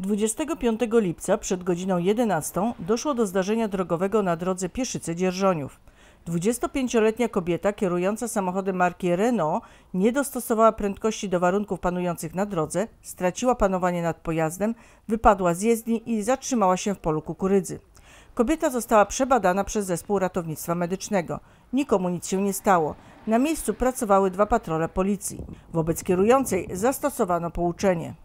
25 lipca przed godziną 11 doszło do zdarzenia drogowego na drodze Pieszyce-Dzierżoniów. 25-letnia kobieta kierująca samochodem marki Renault nie dostosowała prędkości do warunków panujących na drodze, straciła panowanie nad pojazdem, wypadła z jezdni i zatrzymała się w polu kukurydzy. Kobieta została przebadana przez zespół ratownictwa medycznego. Nikomu nic się nie stało. Na miejscu pracowały dwa patrole policji. Wobec kierującej zastosowano pouczenie.